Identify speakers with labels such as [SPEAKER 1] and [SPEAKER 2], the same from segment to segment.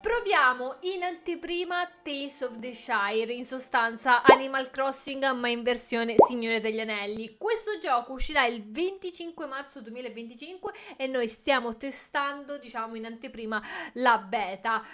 [SPEAKER 1] Proviamo in anteprima Tales of the Shire, in sostanza Animal Crossing ma in versione Signore degli Anelli. Questo gioco uscirà il 25 marzo 2025 e noi stiamo testando, diciamo, in anteprima la beta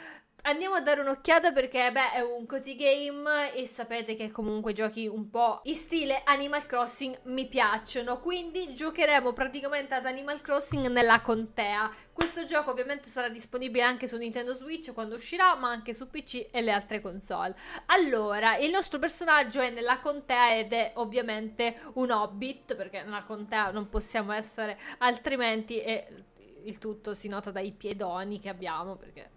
[SPEAKER 1] andiamo a dare un'occhiata perché, beh, è un così game e sapete che comunque giochi un po' in stile Animal Crossing mi piacciono, quindi giocheremo praticamente ad Animal Crossing nella contea. Questo gioco ovviamente sarà disponibile anche su Nintendo Switch quando uscirà, ma anche su PC e le altre console. Allora, il nostro personaggio è nella contea ed è ovviamente un hobbit, perché nella contea non possiamo essere altrimenti e il tutto si nota dai piedoni che abbiamo, perché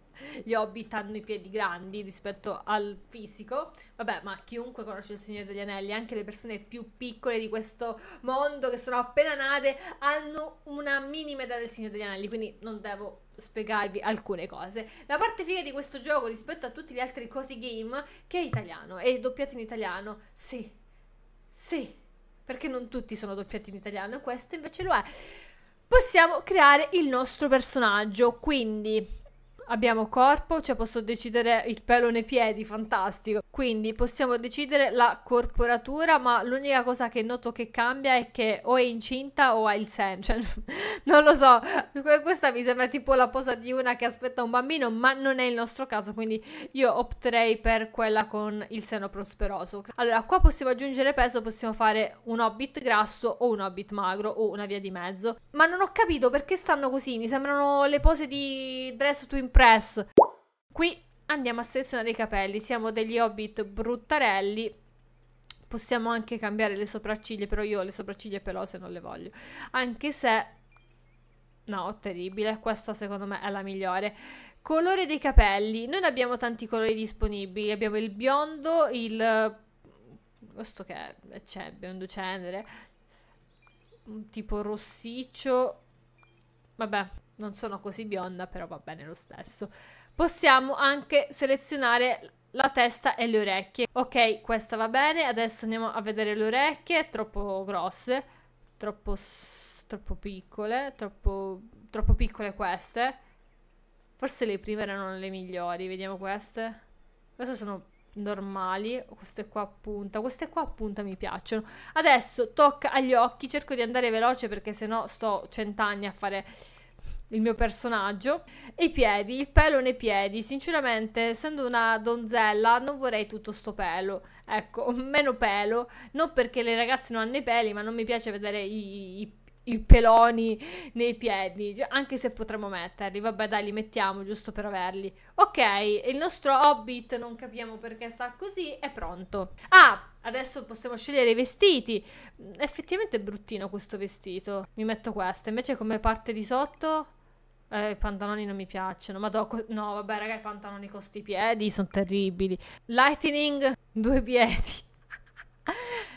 [SPEAKER 1] gli hobbit hanno i piedi grandi rispetto al fisico. Vabbè, ma chiunque conosce il Signore degli Anelli, anche le persone più piccole di questo mondo che sono appena nate, hanno una minima età del Signore degli Anelli, quindi non devo spiegarvi alcune cose. La parte figa di questo gioco rispetto a tutti gli altri cosi game che è italiano, è doppiato in italiano. Sì. Sì. Perché non tutti sono doppiati in italiano e questo invece lo è possiamo creare il nostro personaggio. Quindi Abbiamo corpo, cioè posso decidere il pelo nei piedi, fantastico. Quindi possiamo decidere la corporatura, ma l'unica cosa che noto che cambia è che o è incinta o ha il sen, cioè non lo so. Questa mi sembra tipo la posa di una che aspetta un bambino, ma non è il nostro caso, quindi io opterei per quella con il seno prosperoso. Allora, qua possiamo aggiungere peso, possiamo fare un hobbit grasso o un hobbit magro o una via di mezzo. Ma non ho capito perché stanno così, mi sembrano le pose di dress to impress press. Qui andiamo a selezionare i capelli, siamo degli hobbit bruttarelli. Possiamo anche cambiare le sopracciglia, però io ho le sopracciglia pelose non le voglio. Anche se... No, terribile, questa secondo me è la migliore. Colore dei capelli. Noi abbiamo tanti colori disponibili. Abbiamo il biondo, il... Questo che è... c'è, biondo cenere. Un tipo rossiccio. Vabbè, non sono così bionda, però va bene lo stesso. Possiamo anche selezionare la testa e le orecchie. Ok, questa va bene, adesso andiamo a vedere le orecchie, troppo grosse, troppo, troppo piccole, troppo, troppo piccole queste. Forse le prime erano le migliori, vediamo queste. Queste sono normali, queste qua a punta, queste qua a punta mi piacciono. Adesso tocca agli occhi, cerco di andare veloce perché sennò sto cent'anni a fare il mio personaggio. E i piedi, il pelo nei piedi. Sinceramente, essendo una donzella, non vorrei tutto sto pelo. Ecco, meno pelo. Non perché le ragazze non hanno i peli, ma non mi piace vedere i, i, i peloni nei piedi. Cioè, anche se potremmo metterli. Vabbè, dai, li mettiamo giusto per averli. Ok, il nostro hobbit, non capiamo perché sta così, è pronto. Ah! Adesso possiamo scegliere i vestiti. Effettivamente è bruttino questo vestito. Mi metto questo. Invece come parte di sotto eh, I pantaloni non mi piacciono. Ma dopo. no, vabbè, raga, i pantaloni con sti piedi sono terribili. Lightning, due piedi.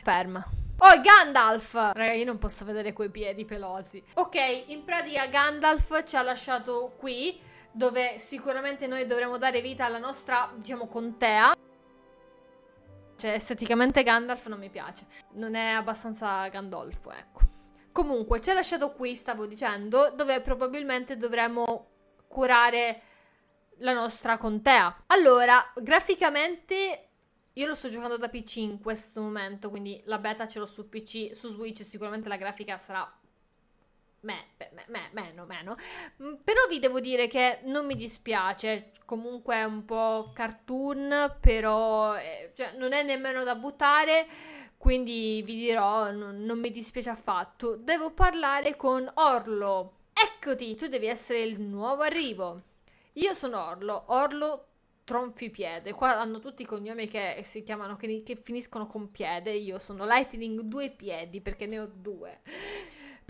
[SPEAKER 1] Ferma. Oh, Gandalf! Raga, io non posso vedere quei piedi pelosi. Ok, in pratica Gandalf ci ha lasciato qui, dove sicuramente noi dovremo dare vita alla nostra, diciamo, contea. Cioè, esteticamente Gandalf non mi piace. Non è abbastanza Gandolfo, ecco. Comunque, ci ha lasciato qui, stavo dicendo, dove probabilmente dovremo curare la nostra contea. Allora, graficamente io lo sto giocando da PC in questo momento, quindi la beta ce l'ho su PC, su Switch sicuramente la grafica sarà me, me, me, meno, meno. Mm, però vi devo dire che non mi dispiace, comunque è un po' cartoon, però eh, cioè, non è nemmeno da buttare quindi vi dirò, non, non mi dispiace affatto. Devo parlare con Orlo. Eccoti, tu devi essere il nuovo arrivo. Io sono Orlo, Orlo Tronfipiede. Qua hanno tutti i cognomi che si chiamano, che, che finiscono con piede. Io sono Lightning Due Piedi perché ne ho due.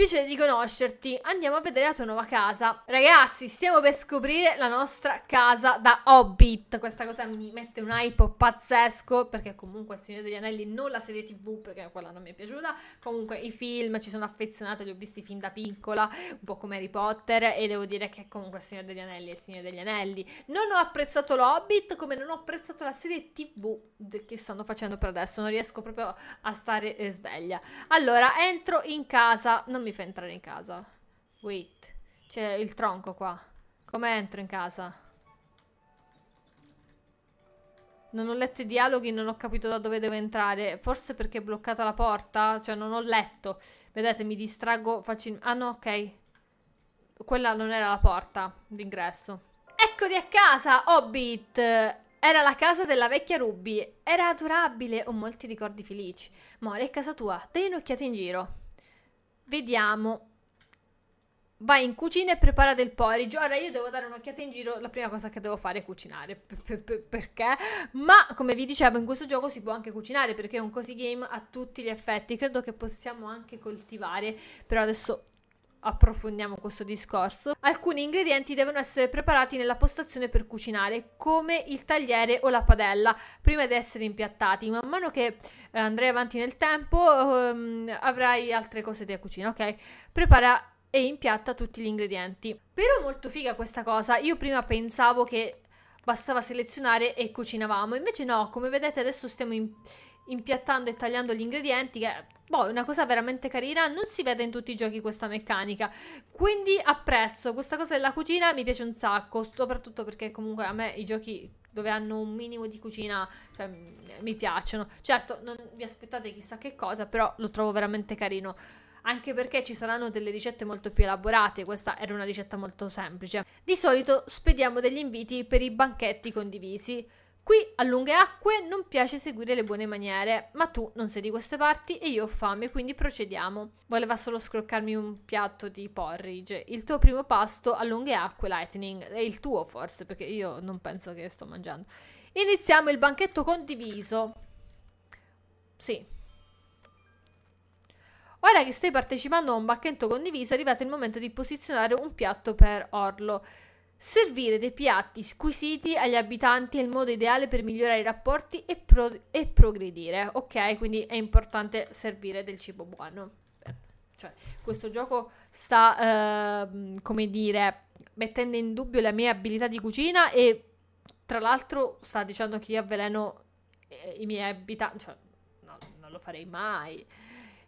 [SPEAKER 1] Piacere di conoscerti, andiamo a vedere la tua nuova casa. Ragazzi, stiamo per scoprire la nostra casa da Hobbit. Questa cosa mi mette un hype pazzesco, perché comunque il Signore degli Anelli, non la serie tv, perché quella non mi è piaciuta. Comunque i film ci sono affezionata, li ho visti fin da piccola, un po' come Harry Potter, e devo dire che comunque il Signore degli Anelli è il Signore degli Anelli. Non ho apprezzato l'Hobbit, come non ho apprezzato la serie tv che stanno facendo per adesso. Non riesco proprio a stare eh, sveglia. Allora, entro in casa, non mi li fa entrare in casa? Wait. C'è il tronco qua. Come entro in casa? Non ho letto i dialoghi, non ho capito da dove devo entrare. Forse perché è bloccata la porta? Cioè, non ho letto. Vedete, mi distraggo facilmente. Ah no, ok. Quella non era la porta d'ingresso. Eccoti a casa, Hobbit! Era la casa della vecchia Ruby. Era adorabile, ho molti ricordi felici. Mori, è casa tua, dai un'occhiata in giro. Vediamo. Vai in cucina e prepara del porridge. Ora io devo dare un'occhiata in giro, la prima cosa che devo fare è cucinare, perché? Ma come vi dicevo in questo gioco si può anche cucinare perché è un cozy game a tutti gli effetti, credo che possiamo anche coltivare, però adesso approfondiamo questo discorso, alcuni ingredienti devono essere preparati nella postazione per cucinare, come il tagliere o la padella, prima di essere impiattati. Man mano che eh, andrai avanti nel tempo um, avrai altre cose da cucina, ok? Prepara e impiatta tutti gli ingredienti. Però molto figa questa cosa, io prima pensavo che bastava selezionare e cucinavamo, invece no, come vedete adesso stiamo in impiattando e tagliando gli ingredienti che boh, è una cosa veramente carina, non si vede in tutti i giochi questa meccanica, quindi apprezzo, questa cosa della cucina mi piace un sacco, soprattutto perché comunque a me i giochi dove hanno un minimo di cucina, cioè, mi piacciono. Certo, non vi aspettate chissà che cosa, però lo trovo veramente carino. Anche perché ci saranno delle ricette molto più elaborate, questa era una ricetta molto semplice. Di solito spediamo degli inviti per i banchetti condivisi. Qui a lunghe acque non piace seguire le buone maniere, ma tu non sei di queste parti e io ho fame, quindi procediamo. Voleva solo scroccarmi un piatto di porridge. Il tuo primo pasto a lunghe acque, Lightning, è il tuo forse, perché io non penso che sto mangiando. Iniziamo il banchetto condiviso. Sì. Ora che stai partecipando a un banchetto condiviso, è arrivato il momento di posizionare un piatto per Orlo. Servire dei piatti squisiti agli abitanti è il modo ideale per migliorare i rapporti e, pro e progredire. Ok, quindi è importante servire del cibo buono. Cioè, questo gioco sta, uh, come dire, mettendo in dubbio la mia abilità di cucina e tra l'altro sta dicendo che io avveleno eh, i miei abitanti. Cioè, no, non lo farei mai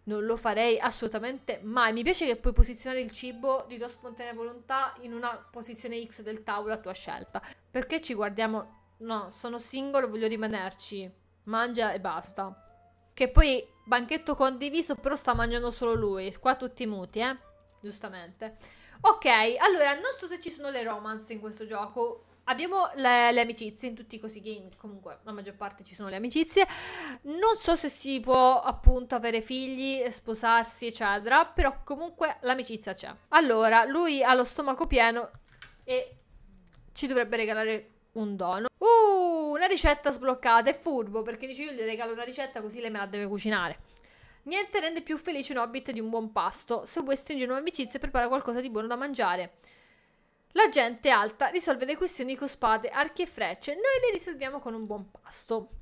[SPEAKER 1] non lo farei assolutamente mai. Mi piace che puoi posizionare il cibo di tua spontanea volontà in una posizione X del tavolo a tua scelta. Perché ci guardiamo? No, sono singolo, voglio rimanerci. Mangia e basta. Che poi banchetto condiviso, però sta mangiando solo lui. Qua tutti muti, eh? Giustamente. Ok, allora, non so se ci sono le romance in questo gioco. Abbiamo le, le, amicizie in tutti i cosi game, comunque la maggior parte ci sono le amicizie. Non so se si può appunto avere figli, sposarsi, eccetera, però comunque l'amicizia c'è. Allora, lui ha lo stomaco pieno e ci dovrebbe regalare un dono. Uh, una ricetta sbloccata, è furbo perché dice io gli regalo una ricetta così lei me la deve cucinare. Niente rende più felice un hobbit di un buon pasto. Se vuoi stringere un'amicizia, prepara qualcosa di buono da mangiare. La gente alta risolve le questioni con spade, archi e frecce, noi le risolviamo con un buon pasto.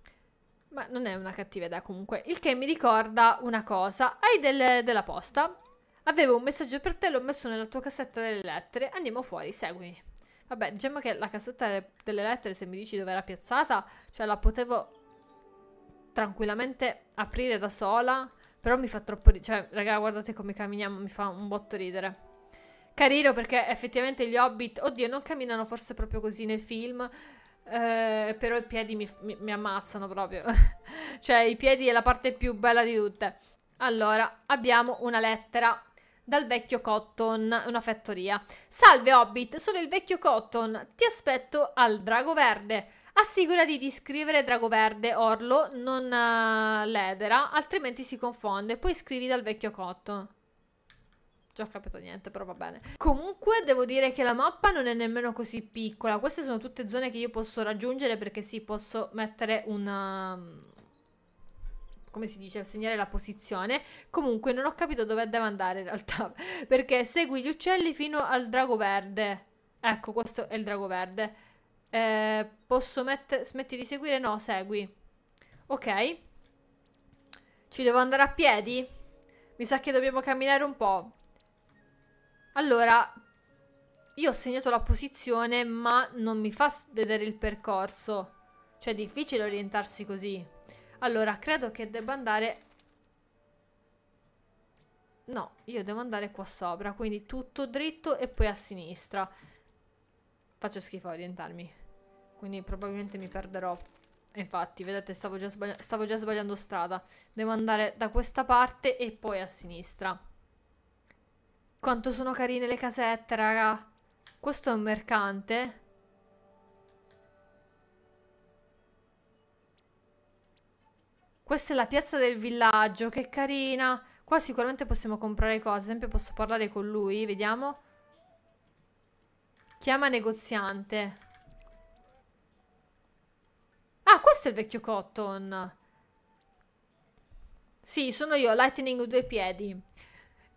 [SPEAKER 1] Ma non è una cattiva idea comunque. Il che mi ricorda una cosa. Hai del, della posta? Avevo un messaggio per te, l'ho messo nella tua cassetta delle lettere. Andiamo fuori, seguimi. Vabbè, diciamo che la cassetta delle lettere, se mi dici dove era piazzata, cioè la potevo tranquillamente aprire da sola. Però mi fa troppo ridere. Cioè, raga, guardate come camminiamo, mi fa un botto ridere. Carino perché effettivamente gli hobbit, oddio, non camminano forse proprio così nel film. Eh, però i piedi mi, mi, mi ammazzano proprio. cioè, i piedi è la parte più bella di tutte. Allora, abbiamo una lettera dal vecchio Cotton, una fattoria. Salve Hobbit, sono il vecchio Cotton, ti aspetto al Drago Verde. Assicurati di scrivere Drago Verde, Orlo, non uh, Ledera, altrimenti si confonde. Poi scrivi dal vecchio Cotton ho capito niente, però va bene. Comunque devo dire che la mappa non è nemmeno così piccola. Queste sono tutte zone che io posso raggiungere perché sì, posso mettere una... Um, come si dice? Segnare la posizione. Comunque non ho capito dove devo andare in realtà. Perché segui gli uccelli fino al drago verde. Ecco, questo è il drago verde. Eh, posso mettere... Smetti di seguire? No, segui. Ok. Ci devo andare a piedi? Mi sa che dobbiamo camminare un po'. Allora, io ho segnato la posizione, ma non mi fa vedere il percorso. Cioè, è difficile orientarsi così. Allora, credo che debba andare... No, io devo andare qua sopra, quindi tutto dritto e poi a sinistra. Faccio schifo a orientarmi. Quindi probabilmente mi perderò. Infatti, vedete, stavo già, stavo già sbagliando strada. Devo andare da questa parte e poi a sinistra. Quanto sono carine le casette, raga. Questo è un mercante. Questa è la piazza del villaggio, che carina. Qua sicuramente possiamo comprare cose. Ad esempio posso parlare con lui, vediamo. Chiama negoziante. Ah, questo è il vecchio Cotton. Sì, sono io, Lightning due piedi.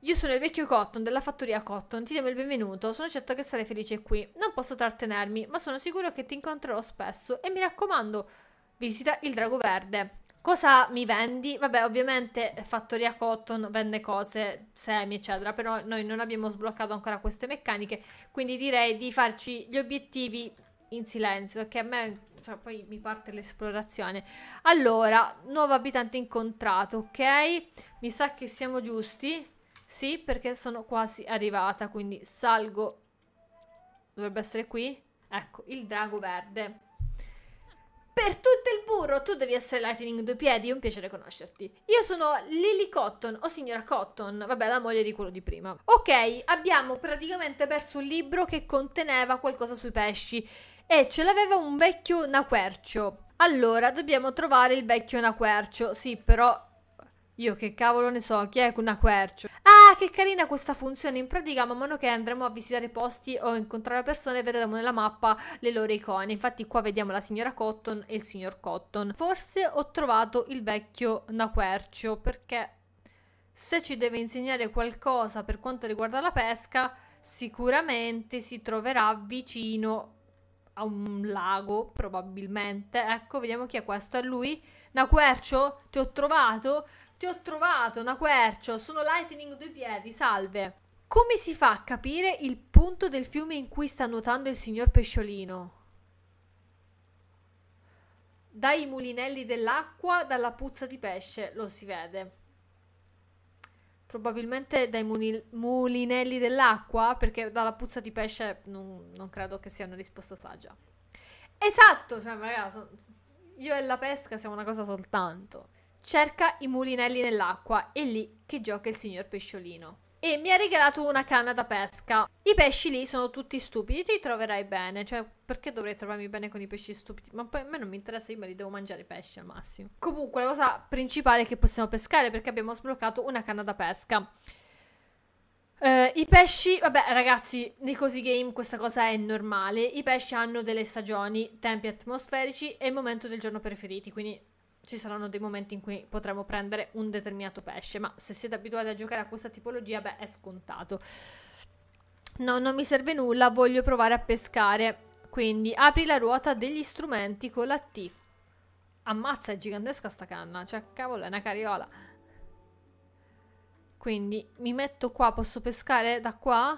[SPEAKER 1] Io sono il vecchio Cotton della fattoria Cotton, ti diamo il benvenuto, sono certo che sarai felice qui. Non posso trattenermi, ma sono sicuro che ti incontrerò spesso e mi raccomando, visita il drago verde. Cosa mi vendi? Vabbè, ovviamente Fattoria Cotton vende cose, semi, eccetera, però noi non abbiamo sbloccato ancora queste meccaniche, quindi direi di farci gli obiettivi in silenzio, perché a me cioè, poi mi parte l'esplorazione. Allora, nuovo abitante incontrato, ok? Mi sa che siamo giusti. Sì, perché sono quasi arrivata, quindi salgo. Dovrebbe essere qui. Ecco, il drago verde. Per tutto il burro tu devi essere Lightning due piedi, è un piacere conoscerti. Io sono Lily Cotton, o signora Cotton, vabbè la moglie di quello di prima. Ok, abbiamo praticamente perso un libro che conteneva qualcosa sui pesci e ce l'aveva un vecchio naquercio. Allora, dobbiamo trovare il vecchio naquercio, sì però... Io che cavolo ne so, chi è un naquercio? ah che carina questa funzione, in pratica man mano che andremo a visitare posti o incontrare persone vedremo nella mappa le loro icone, infatti qua vediamo la signora Cotton e il signor Cotton. Forse ho trovato il vecchio Naquercio perché se ci deve insegnare qualcosa per quanto riguarda la pesca sicuramente si troverà vicino a un lago, probabilmente. Ecco, vediamo chi è questo. È lui? Naquercio? Ti ho trovato? Ti ho trovato, una Naquercio, sono Lightning due piedi, salve. Come si fa a capire il punto del fiume in cui sta nuotando il signor Pesciolino? Dai mulinelli dell'acqua, dalla puzza di pesce, lo si vede probabilmente dai mulinelli dell'acqua, perché dalla puzza di pesce non, non, credo che sia una risposta saggia. Esatto, cioè, ragazzi, io e la pesca siamo una cosa soltanto cerca i mulinelli nell'acqua, è lì che gioca il signor pesciolino. E mi ha regalato una canna da pesca. I pesci lì sono tutti stupidi, ti troverai bene. Cioè, perché dovrei trovarmi bene con i pesci stupidi? Ma poi a me non mi interessa, io me li devo mangiare i pesci al massimo. Comunque, la cosa principale è che possiamo pescare perché abbiamo sbloccato una canna da pesca. Uh, I pesci, vabbè ragazzi, nei cosi game questa cosa è normale. I pesci hanno delle stagioni, tempi atmosferici e il momento del giorno preferiti, quindi ci saranno dei momenti in cui potremo prendere un determinato pesce, ma se siete abituati a giocare a questa tipologia, beh, è scontato. No, non mi serve nulla, voglio provare a pescare. Quindi apri la ruota degli strumenti con la T. Ammazza, è gigantesca sta canna, cioè cavolo, è una cariola. Quindi mi metto qua, posso pescare da qua?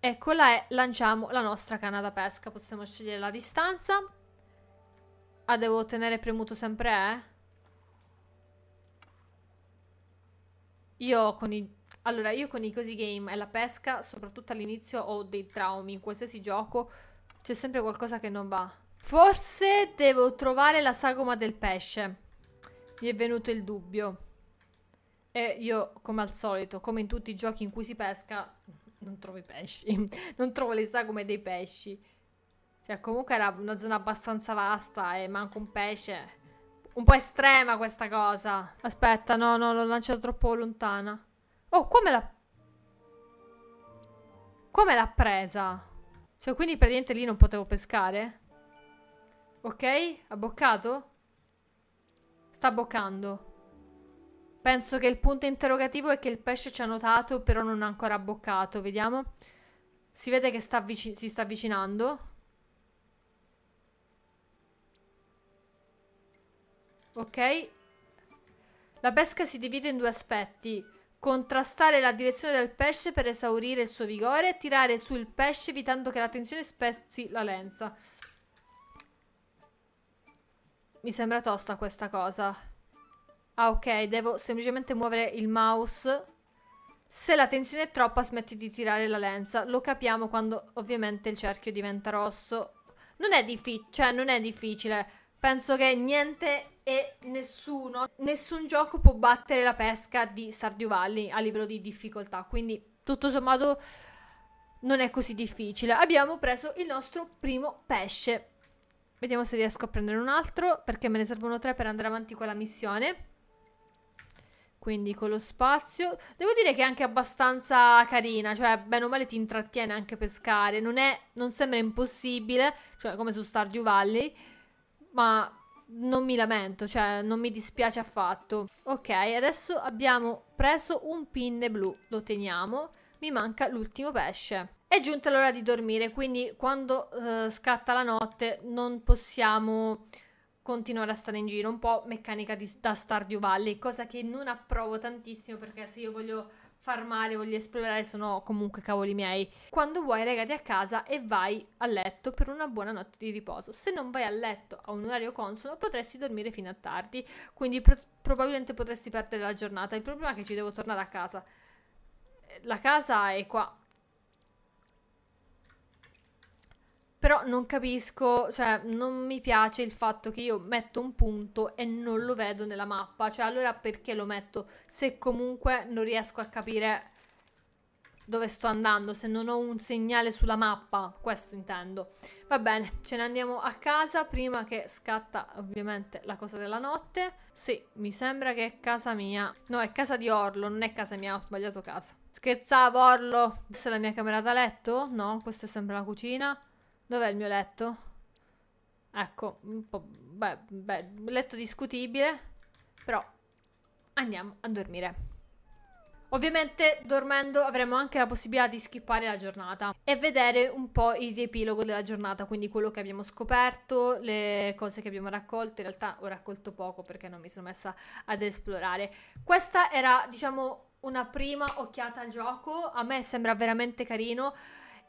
[SPEAKER 1] Eccola e lanciamo la nostra canna da pesca. Possiamo scegliere la distanza. Ah, devo tenere premuto sempre, eh? Io con i... Allora, io con i cosi game e la pesca, soprattutto all'inizio, ho dei traumi. In qualsiasi gioco c'è sempre qualcosa che non va. Forse devo trovare la sagoma del pesce. Mi è venuto il dubbio. E io, come al solito, come in tutti i giochi in cui si pesca, non trovo i pesci. non trovo le sagome dei pesci. Cioè, comunque era una zona abbastanza vasta e manco un pesce. Un po' estrema questa cosa. Aspetta, no, no, l'ho lanciato troppo lontana. Oh, qua me l'ha... Qua me l'ha presa? Cioè, quindi praticamente lì non potevo pescare? Ok, ha boccato? Sta boccando. Penso che il punto interrogativo è che il pesce ci ha notato, però non ha ancora boccato. Vediamo. Si vede che sta si sta avvicinando. Ok? La pesca si divide in due aspetti. Contrastare la direzione del pesce per esaurire il suo vigore e tirare sul pesce evitando che la tensione spezzi la lenza. Mi sembra tosta questa cosa. Ah, ok, devo semplicemente muovere il mouse. Se la tensione è troppa, smetti di tirare la lenza. Lo capiamo quando ovviamente il cerchio diventa rosso. Non è, difficile, cioè, non è difficile. Penso che niente e nessuno, nessun gioco può battere la pesca di Stardew Valley a livello di difficoltà, quindi tutto sommato non è così difficile. Abbiamo preso il nostro primo pesce. Vediamo se riesco a prendere un altro, perché me ne servono tre per andare avanti con la missione. Quindi con lo spazio. Devo dire che è anche abbastanza carina, cioè bene o male ti intrattiene anche pescare. Non, è, non sembra impossibile, cioè come su Stardew Valley ma non mi lamento, cioè non mi dispiace affatto. Ok, adesso abbiamo preso un pinne blu, lo teniamo, mi manca l'ultimo pesce. È giunta l'ora di dormire, quindi quando eh, scatta la notte non possiamo continuare a stare in giro, un po' meccanica di, da Stardew Valley, cosa che non approvo tantissimo perché se io voglio far male, voglio esplorare, sono comunque cavoli miei. Quando vuoi regati a casa e vai a letto per una buona notte di riposo. Se non vai a letto a un orario consono potresti dormire fino a tardi, quindi pro- probabilmente potresti perdere la giornata. Il problema è che ci devo tornare a casa. La casa è qua, Però non capisco, cioè non mi piace il fatto che io metto un punto e non lo vedo nella mappa, cioè allora perché lo metto se comunque non riesco a capire dove sto andando, se non ho un segnale sulla mappa, questo intendo. Va bene, ce ne andiamo a casa prima che scatta ovviamente la cosa della notte. Sì, mi sembra che è casa mia. No, è casa di Orlo, non è casa mia, ho sbagliato casa. Scherzavo Orlo, questa è la mia camera da letto? No, questa è sempre la cucina. Dov'è il mio letto? Ecco, un po'... Beh, beh, letto discutibile, però andiamo a dormire. Ovviamente dormendo avremo anche la possibilità di skippare la giornata e vedere un po' il riepilogo della giornata, quindi quello che abbiamo scoperto, le cose che abbiamo raccolto, in realtà ho raccolto poco perché non mi sono messa ad esplorare. Questa era diciamo una prima occhiata al gioco, a me sembra veramente carino.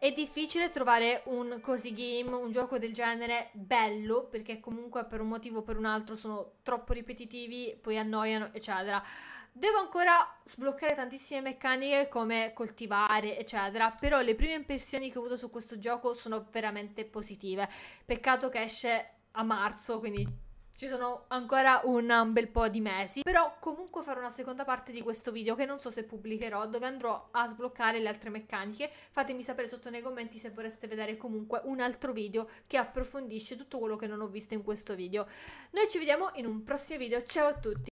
[SPEAKER 1] È difficile trovare un così game, un gioco del genere bello, perché comunque per un motivo o per un altro sono troppo ripetitivi, poi annoiano, eccetera. Devo ancora sbloccare tantissime meccaniche come coltivare, eccetera, però le prime impressioni che ho avuto su questo gioco sono veramente positive. Peccato che esce a marzo, quindi ci sono ancora un bel po' di mesi, però comunque farò una seconda parte di questo video che non so se pubblicherò, dove andrò a sbloccare le altre meccaniche. Fatemi sapere sotto nei commenti se vorreste vedere comunque un altro video che approfondisce tutto quello che non ho visto in questo video. Noi ci vediamo in un prossimo video, ciao a tutti!